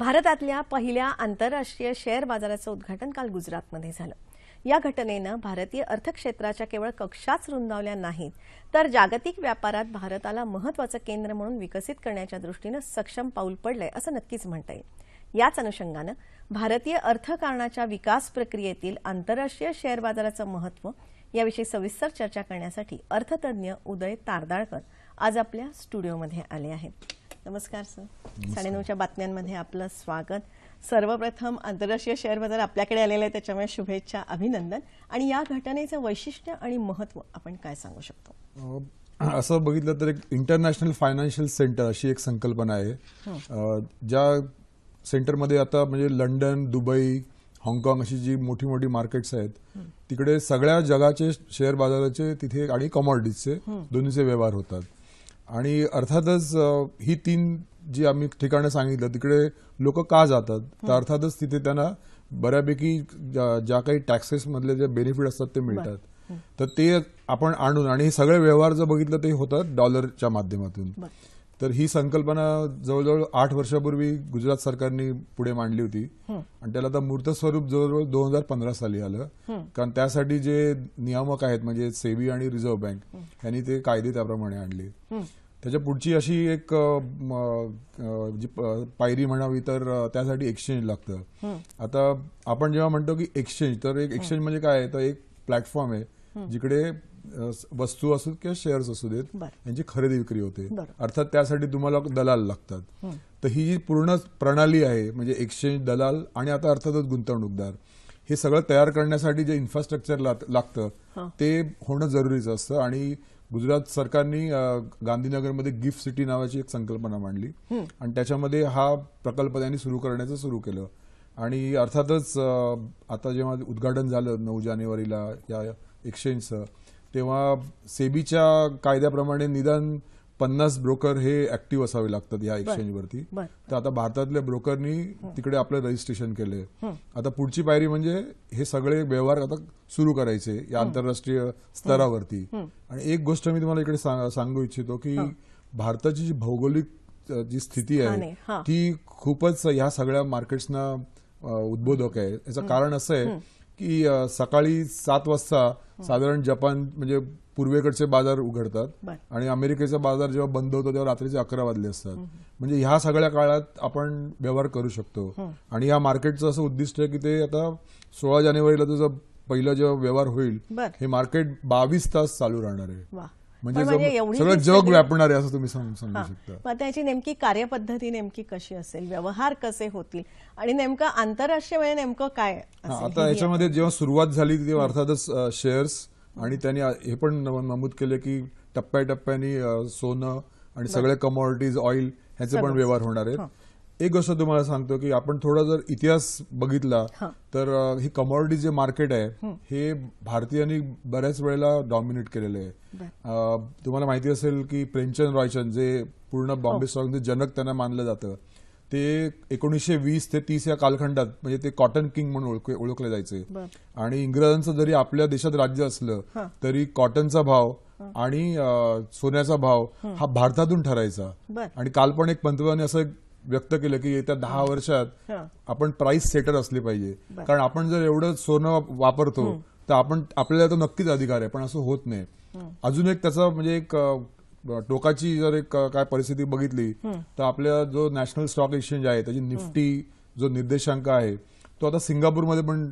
भारतातल्या पहिल्या आंतरराष्ट्रीय शेअर बाजाराचं उद्घाटन काल गुजरातमध्ये झालं या घटनेनं भारतीय अर्थक्षेत्राच्या केवळ कक्षाच रुंदावल्या नाहीत तर जागतिक व्यापारात भारताला महत्वाचं केंद्र म्हणून विकसित करण्याच्या दृष्टीनं सक्षम पाऊल पडलंय असं नक्कीच म्हणता येईल याच अनुषंगानं भारतीय अर्थकारणाच्या विकास प्रक्रियेतील आंतरराष्ट्रीय शेअर बाजाराचं महत्व याविषयी सविस्तर चर्चा करण्यासाठी अर्थतज्ञ उदय तारदाळकर आज आपल्या स्टुडिओमध्ये आले आहेत नमस्कार सर साडेनऊच्या बातम्यांमध्ये आपलं स्वागत सर्वप्रथम आंतरराष्ट्रीय शेअर बाजार आपल्याकडे आलेला आहे त्याच्यामुळे शुभेच्छा अभिनंदन आणि या घटनेचं वैशिष्ट्य आणि महत्व आपण काय सांगू शकतो असं बघितलं तर एक इंटरनॅशनल फायनान्शियल सेंटर अशी एक संकल्पना आहे हो. ज्या सेंटरमध्ये आता म्हणजे लंडन दुबई हाँगकाँग अशी जी मोठी मोठी मार्केट्स आहेत तिकडे सगळ्या जगाचे शेअर बाजाराचे तिथे आणि कमॉडिटीजचे दोन्हीचे व्यवहार होतात आणि अर्थातच ही तीन जी आम्ही ठिकाणं सांगितलं तिकडे लोक का जातात तर अर्थातच तिथे त्यांना बऱ्यापैकी ज्या काही टॅक्सेसमधले जे बेनिफिट असतात ते मिळतात तर ते आपण आणून आणि हे सगळे व्यवहार जर बघितलं ते होतात डॉलरच्या माध्यमातून तर ही संकल्पना जवळजवळ आठ वर्षापूर्वी गुजरात सरकारने पुढे मांडली होती आणि त्याला आता मूर्त स्वरूप जवळजवळ दोन हजार पंधरा साली आलं कारण त्यासाठी जे नियामक आहेत म्हणजे सेबी आणि रिझर्व्ह बँक यांनी ते कायदे त्याप्रमाणे आणले त्याच्या पुढची अशी एक जी पायरी म्हणावी तर त्यासाठी एक्सचेंज लागतं आता आपण जेव्हा म्हणतो की एक्सचेंज तर एक एक्सचेंज म्हणजे काय तर एक प्लॅटफॉर्म आहे जिकडे वस्तू असू किंवा शेअर्स असू देत यांची खरेदी विक्री होते अर्थात त्यासाठी तुम्हाला दलाल लागतात तर ही जी पूर्ण प्रणाली आहे म्हणजे एक्सचेंज दलाल आणि आता अर्थातच गुंतवणूकदार हे सगळं तयार करण्यासाठी जे इन्फ्रास्ट्रक्चर लागतं ते होणं जरुरीचं असतं आणि गुजरात सरकारने गांधीनगरमध्ये गिफ्ट सिटी नावाची एक संकल्पना मांडली आणि त्याच्यामध्ये हा प्रकल्प त्यांनी सुरू करण्याचं सुरू केलं आणि अर्थातच आता जेव्हा उद्घाटन झालं नऊ जानेवारीला या एक्सचेंजचं तेव्हा सेबीच्या कायद्याप्रमाणे निदान पन्नास ब्रोकर हे ऍक्टिव्ह असावे लागतात या एक्सचेंजवरती तर आता भारतातल्या ब्रोकरनी तिकडे आपलं रजिस्ट्रेशन केलंय आता पुढची पायरी म्हणजे हे सगळे व्यवहार आता सुरू करायचे या आंतरराष्ट्रीय स्तरावरती आणि एक गोष्ट मी तुम्हाला इकडे सांगू इच्छितो की भारताची जी भौगोलिक जी स्थिती आहे ती खूपच ह्या सगळ्या मार्केट्सना उद्बोधक आहे याचं कारण असं आहे की सकाळी सात वाजता हो. साधारण जपान म्हणजे पूर्वेकडचे बाजार उघडतात आणि अमेरिकेचा बाजार जेव्हा बंद होतो तेव्हा रात्रीचे अकरा वाजले असतात म्हणजे ह्या सगळ्या काळात आपण व्यवहार करू शकतो हो. आणि या मार्केटचं असं उद्दिष्ट आहे की ते आता सोळा जानेवारीला तुझं पहिलं जेव्हा व्यवहार होईल हे मार्केट बावीस तास चालू राहणार आहे म्हणजे, म्हणजे सगळं जग व्यापणार आहे असं तुम्ही सांगू शकता मग त्याची नेमकी कार्यपद्धती नेमकी कशी असेल व्यवहार कसे होतील आणि नेमकं आंतरराष्ट्रीय म्हणजे नेमकं काय आता याच्यामध्ये जेव्हा सुरुवात झाली तेव्हा अर्थातच शेअर्स आणि त्यांनी हे पण नमूद केले की टप्प्याटप्प्याने सोनं आणि सगळे कमोडिटीज ऑइल ह्याचे पण व्यवहार होणार आहेत हो. एक गोष्ट तुम्हाला सांगतो की आपण थोडा जर इतिहास बघितला तर ही कमोडिटी जे मार्केट आहे हे भारतीयांनी बऱ्याच वेळेला डॉमिनेट केलेले आहे तुम्हाला माहिती असेल की प्रेमचंद रॉयचंद जे पूर्ण बॉम्बे हो. स्टॉकचे जनक त्यांना मानलं जातं ते एकोणीसशे वीस ते तीस या कालखंडात म्हणजे ते कॉटन किंग म्हणून ओळखले जायचे आणि इंग्रजांचं जरी आपल्या देशात राज्य असलं तरी कॉटनचा भाव आणि सोन्याचा भाव हा भारतातून ठरायचा आणि काल पण एक पंतप्रधान असं व्यक्त केलं की येत्या दहा वर्षात आपण प्राइस सेटर असले पाहिजे कारण आपण जर एवढं सोनं वापरतो तर आपण आपल्याला तो नक्कीच अधिकार आहे पण असं होत नाही अजून एक त्याचा म्हणजे एक टोकाची जर एक काय परिस्थिती बघितली तर आपल्या जो नॅशनल स्टॉक एक्सचेंज आहे त्याची निफ्टी जो निर्देशांक आहे तो आता सिंगापूरमध्ये पण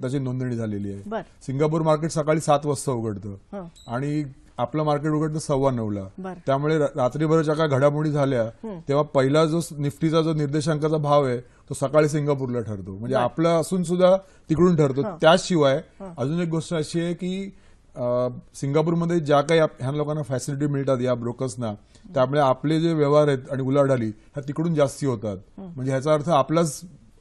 त्याची नोंदणी झालेली आहे सिंगापूर मार्केट सकाळी सात वाजता उघडतं आणि आपलं मार्केट उघडतो सव्वा नऊला त्यामुळे ज्या काय घडामोडी झाल्या तेव्हा पहिला जो निफ्टीचा जो निर्देशांकाचा भाव आहे तो सकाळी सिंगापूरला ठरतो म्हणजे आपला असून सुद्धा तिकडून ठरतो त्याशिवाय अजून एक गोष्ट अशी आहे की सिंगापूरमध्ये ज्या काही ह्या लोकांना फॅसिलिटी मिळतात या ब्रोकर्सना त्यामुळे आपले जे व्यवहार आहेत आणि उलाढाली ह्या तिकडून जास्ती होतात म्हणजे ह्याचा अर्थ आपलाच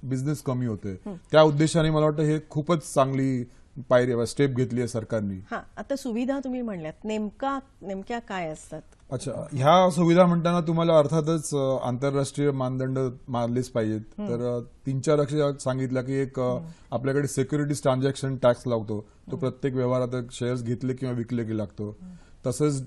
बिझनेस कमी होतोय त्या उद्देशाने मला वाटतं हे खूपच चांगली पायरी स्टेप घेतली आहे सरकारने आता सुविधा तुम्ही म्हणल्यात नेमका नेमक्या काय असतात अच्छा ह्या सुविधा म्हणताना तुम्हाला अर्थातच आंतरराष्ट्रीय मानदंड मानलेच पाहिजेत तर तीन चार लक्ष सांगितलं की एक आपल्याकडे सिक्युरिटीज ट्रान्झॅक्शन टॅक्स लावतो तो प्रत्येक व्यवहारात शेअर्स घेतले किंवा विकले की लागतो तसंच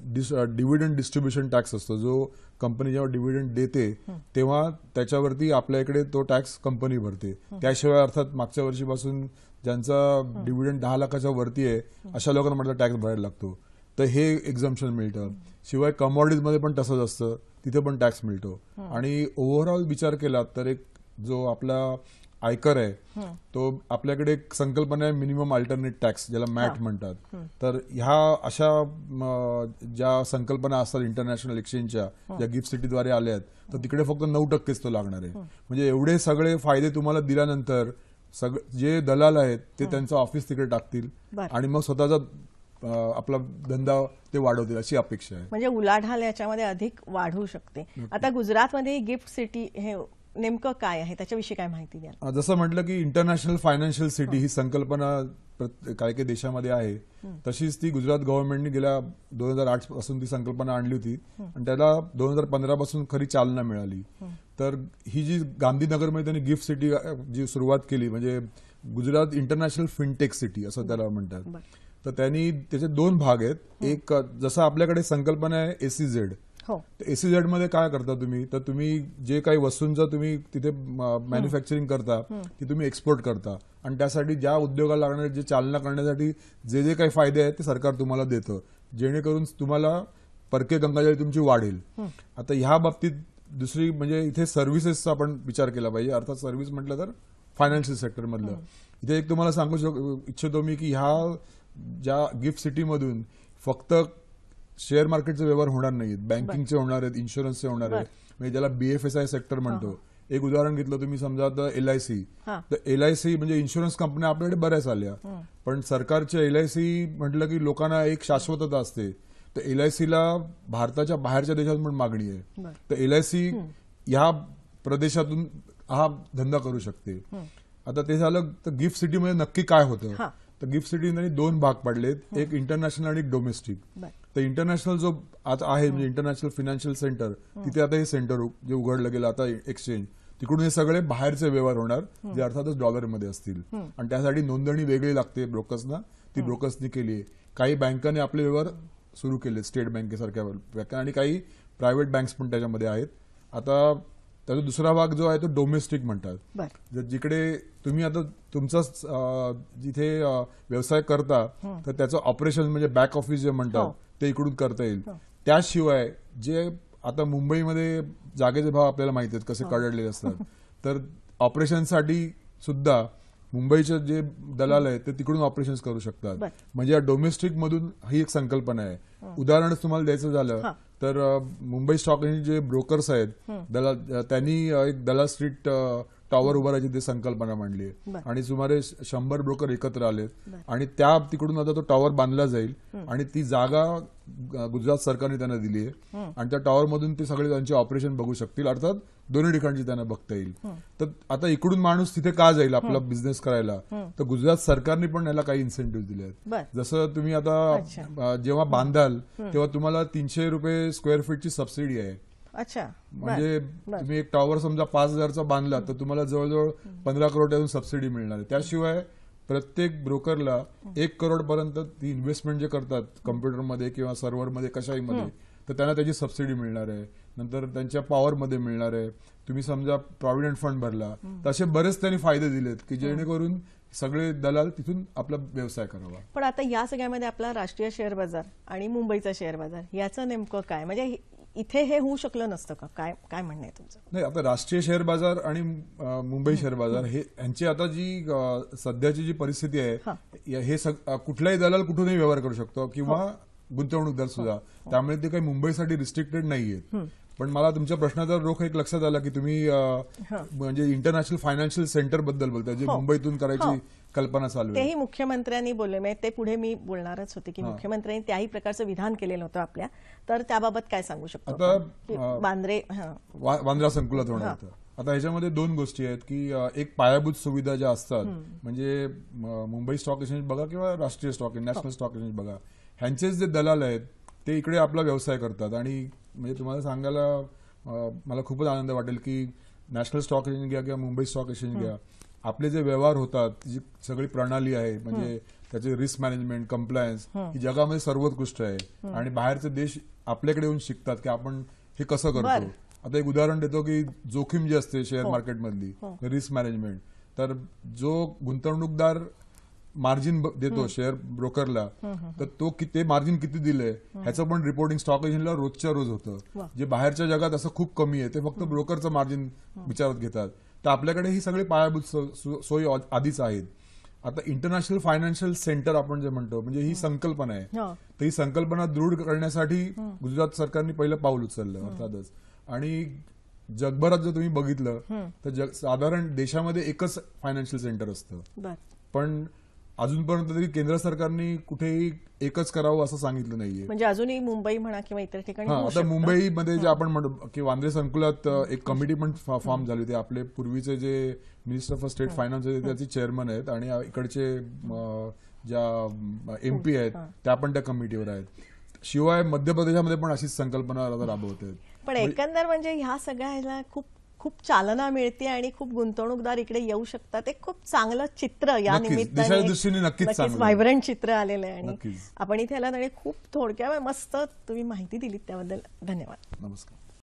डिव्हिडंड डिस्ट्रीब्युशन टॅक्स असतो जो कंपनी जेव्हा डिव्हिडंड देते तेव्हा त्याच्यावरती आपल्या इकडे तो टॅक्स कंपनी भरते त्याशिवाय अर्थात मागच्या वर्षीपासून ज्यांचा डिव्हिडंड दहा लाखाच्या वरती आहे अशा लोकांना म्हटलं टॅक्स भरायला लागतो तर हे एक्झम्पन मिळतं शिवाय मध्ये पण तसंच असतं तिथे पण टॅक्स मिळतो आणि ओव्हरऑल विचार केला तर एक जो आपला आयकर आहे तो आपल्याकडे एक संकल्पना आहे मिनिमम अल्टरनेट टॅक्स ज्याला मॅट म्हणतात तर ह्या अशा ज्या संकल्पना असतात इंटरनॅशनल एक्सचेंजच्या ज्या गिफ्ट सिटीद्वारे आल्या आहेत तर तिकडे फक्त नऊ टक्केच तो लागणार आहे म्हणजे एवढे सगळे फायदे तुम्हाला दिल्यानंतर सगळे जे दलाल आहेत ते त्यांचं ऑफिस तिकडे टाकतील आणि मग स्वतःचा आपला धंदा ते वाढवतील अशी अपेक्षा आहे म्हणजे उलाढाल याच्यामध्ये अधिक वाढू शकते आता गुजरातमध्ये गिफ्ट सिटी हे नेमकं काय आहे त्याच्याविषयी काय माहिती द्या जसं म्हटलं की इंटरनॅशनल फायनान्शियल सिटी ही संकल्पना काय काही देशामध्ये आहे तशीच ती गुजरात गव्हर्नमेंटने गेल्या दोन हजार आठ पासून ती संकल्पना आणली होती आणि त्याला दोन हजार पंधरा पासून खरी चालना मिळाली तर ही जी गांधीनगरमध्ये त्यांनी गिफ्ट सिटी जी सुरुवात केली म्हणजे गुजरात इंटरनॅशनल फिनटेक सिटी असं त्याला म्हणतात तर त्यांनी त्याचे दोन भाग आहेत एक जसं आपल्याकडे संकल्पना आहे एसी झेड एसी झेड मध्ये काय करता तुम्ही तर तुम्ही जे काही वस्तूंचा तुम्ही तिथे मॅन्युफॅक्चरिंग करता ती तुम्ही एक्सपोर्ट करता आणि त्यासाठी ज्या उद्योगाला लागणारे जे चालना करण्यासाठी जे जे काही फायदे आहेत ते सरकार तुम्हाला देतं जेणेकरून तुम्हाला परके गंगाजळी तुमची वाढेल आता ह्या बाबतीत दुसरी म्हणजे इथे सर्व्हिसेसचा आपण विचार केला पाहिजे अर्थात सर्व्हिस म्हटलं तर फायनान्शियल सेक्टरमधलं हो. इथे एक तुम्हाला सांगू शक इच्छितो मी की ह्या ज्या गिफ्ट सिटीमधून फक्त शेअर मार्केटचे व्यवहार होणार नाहीत बँकिंगचे होणार आहेत इन्शुरन्सचे होणार आहेत म्हणजे ज्याला बीएफएसआय सेक्टर म्हणतो एक उदाहरण घेतलं तुम्ही समजा तर एलआयसी तर एलआयसी म्हणजे इन्शुरन्स कंपन्या आपल्याकडे बऱ्याच आल्या पण सरकारच्या एलआयसी म्हटलं की लोकांना एक शाश्वतता असते तर एलआयसीला भारताच्या बाहेरच्या देशातून पण मागणी आहे तर एलआयसी ह्या प्रदेशातून हा धंदा करू शकते आता ते झालं तर गिफ्ट सिटी मध्ये नक्की काय होतं तर गिफ्ट सिटी त्यांनी दोन भाग पाडलेत एक इंटरनॅशनल आणि एक डोमेस्टिक तर इंटरनॅशनल जो आता आहे म्हणजे इंटरनॅशनल फिनान्शियल सेंटर तिथे आता हे सेंटर जे उघडलं गेलं आता एक्सचेंज तिकडून हे सगळे बाहेरचे व्यवहार होणार जे अर्थातच डॉलरमध्ये असतील आणि त्यासाठी नोंदणी वेगळी लागते ब्रोकर्सना ती ब्रोकर्सनी केली काही बँकांनी आपले व्यवहार सुरू केले स्टेट बँकेसारख्या बँका आणि काही प्रायव्हेट बँक्स पण त्याच्यामध्ये आहेत आता त्याचा दुसरा भाग जो आहे तो डोमेस्टिक म्हणतात जर जिकडे तुम्ही आता तुमचाच जिथे व्यवसाय करता तर त्याचं ऑपरेशन म्हणजे बॅक ऑफिस जे म्हणतात हो. ते इकडून करता येईल हो. त्याशिवाय जे आता मुंबईमध्ये जागेचे भाव आपल्याला माहिती आहेत कसे हो. कळडलेले असतात तर ऑपरेशनसाठी सुद्धा मुंबईचे जे दलाल आहेत ते तिकडून ऑपरेशन्स करू शकतात म्हणजे या डोमेस्टिक मधून ही एक संकल्पना आहे उदाहरण तुम्हाला द्यायचं झालं तर मुंबई स्टॉक एक्सचेंज जे ब्रोकर्स आहेत दलाल त्यांनी एक दलाल स्ट्रीट टॉवर उभारायची ती संकल्पना मांडली आहे आणि सुमारे शंभर ब्रोकर एकत्र आले आणि त्या तिकडून आता तो टॉवर बांधला जाईल आणि ती जागा गुजरात सरकारने त्यांना दिली आहे आणि त्या टॉवरमधून ते सगळे त्यांचे ऑपरेशन बघू शकतील अर्थात दोन्ही ठिकाणची त्यांना बघता येईल तर आता इकडून माणूस तिथे का जाईल आपला बिझनेस करायला तर गुजरात सरकारने पण याला काही इन्सेंटिव्ह दिले आहेत जसं तुम्ही आता जेव्हा बांधाल तेव्हा तुम्हाला तीनशे रुपये स्क्वेअर फीटची सबसिडी आहे अच्छा म्हणजे तुम्ही एक टॉवर समजा पाच हजारचा बांधला तर तुम्हाला जवळजवळ पंधरा करोड सबसिडी मिळणार आहे त्याशिवाय प्रत्येक ब्रोकरला एक करोड पर्यंत ती इन्व्हेस्टमेंट जे करतात कम्प्युटरमध्ये किंवा सर्व्हरमध्ये कशाही मध्ये तर त्यांना त्याची सबसिडी मिळणार आहे नंतर त्यांच्या पॉवर मध्ये मिळणार आहे तुम्ही समजा प्रॉव्हिडंट फंड भरला तर असे बरेच त्यांनी फायदे दिलेत की जेणेकरून सगळे दलाल तिथून आपला व्यवसाय करावा पण आता या सगळ्यामध्ये आपला राष्ट्रीय शेअर बाजार आणि मुंबईचा शेअर बाजार याचं नेमकं काय म्हणजे इथे हे होऊ शकलं नसतं का काय काय म्हणणं आहे तुमचं नाही आता राष्ट्रीय शेअर बाजार आणि मुंबई शेअर बाजार हे यांची आता जी सध्याची जी परिस्थिती आहे हे कुठल्याही दलाल कुठूनही व्यवहार करू शकतो किंवा हो. गुंतवणूकदार सुद्धा हो. हो. त्यामुळे ते काही मुंबईसाठी रिस्ट्रिक्टेड नाहीये पण मला तुमच्या प्रश्नाचा रोख एक लक्षात आला की तुम्ही म्हणजे इंटरनॅशनल फायनान्शियल सेंटर बद्दल बोलता जे मुंबईतून करायची कल्पना चालू तेही मुख्यमंत्र्यांनी बोलले म्हणजे ते पुढे मी बोलणारच होते की मुख्यमंत्र्यांनी त्याही प्रकारचं विधान केलेलं होतं आपल्या तर त्याबाबत काय सांगू शकतो बांद्रे बांद्रा संकुलात होणार होतं आता याच्यामध्ये दोन गोष्टी आहेत की एक पायाभूत सुविधा ज्या असतात म्हणजे मुंबई स्टॉक एक्सचेंज बघा किंवा राष्ट्रीय स्टॉक नॅशनल स्टॉक एक्सचेंज बघा ह्यांचे जे दलाल आहेत ते इकडे आपला व्यवसाय करतात आणि म्हणजे तुम्हाला सांगायला मला खूपच आनंद वाटेल की नॅशनल स्टॉक एक्सचेंज घ्या किंवा मुंबई स्टॉक एक्सचेंज घ्या आपले जे व्यवहार होतात जी सगळी प्रणाली आहे म्हणजे त्याचे रिस्क मॅनेजमेंट कम्प्लायन्स ही जगामध्ये सर्वोत्कृष्ट आहे आणि बाहेरचे देश आपल्याकडे येऊन शिकतात की आपण हे कसं करतो आता एक उदाहरण देतो की जोखीम जी असते शेअर हो. मार्केटमधली रिस्क हो. मॅनेजमेंट तर जो गुंतवणूकदार मार्जिन देतो शेअर ब्रोकरला तर तो ते मार्जिन किती दिले ह्याचं पण रिपोर्टिंग स्टॉक एक्सचेंजला रोजच्या रोज होतं जे बाहेरच्या जगात असं खूप कमी आहे ते फक्त ब्रोकरचं मार्जिन विचारात घेतात तर आपल्याकडे ही सगळी पायाभूत सोयी आधीच आहेत आता इंटरनॅशनल फायनान्शियल सेंटर आपण जे म्हणतो म्हणजे ही संकल्पना आहे हो. तर ही संकल्पना दृढ करण्यासाठी गुजरात सरकारने पहिलं पाऊल उचललं अर्थातच आणि जगभरात जर तुम्ही बघितलं तर साधारण देशामध्ये एकच फायनान्शियल सेंटर असतं पण अजूनपर्यंत तरी केंद्र सरकारने कुठेही एकच करावं असं सांगितलं नाहीये म्हणजे अजूनही मुंबई म्हणा किंवा इतर ठिकाणी आता मुंबईमध्ये जे आपण म्हणतो की वांद्रे संकुलात एक कमिटी पण फॉर्म झाली होती आपले पूर्वीचे जे मिनिस्टर ऑफ स्टेट फायनान्स होते त्याचे चेअरमन आहेत आणि इकडचे ज्या एम आहेत त्या पण त्या कमिटीवर आहेत शिवाय मध्य प्रदेशामध्ये पण अशीच संकल्पना राबवते पण म्हणजे एकंदर म्हणजे ह्या सगळ्याला खूप खूप चालना मिळते आणि खूप गुंतवणूकदार इकडे येऊ शकतात एक खूप चांगलं चित्र या निमित्ताने व्हायब्रंट चित्र आलेलं आहे आणि आपण इथे आला खूप थोडक्या मस्त तुम्ही माहिती दिलीत त्याबद्दल धन्यवाद नमस्कार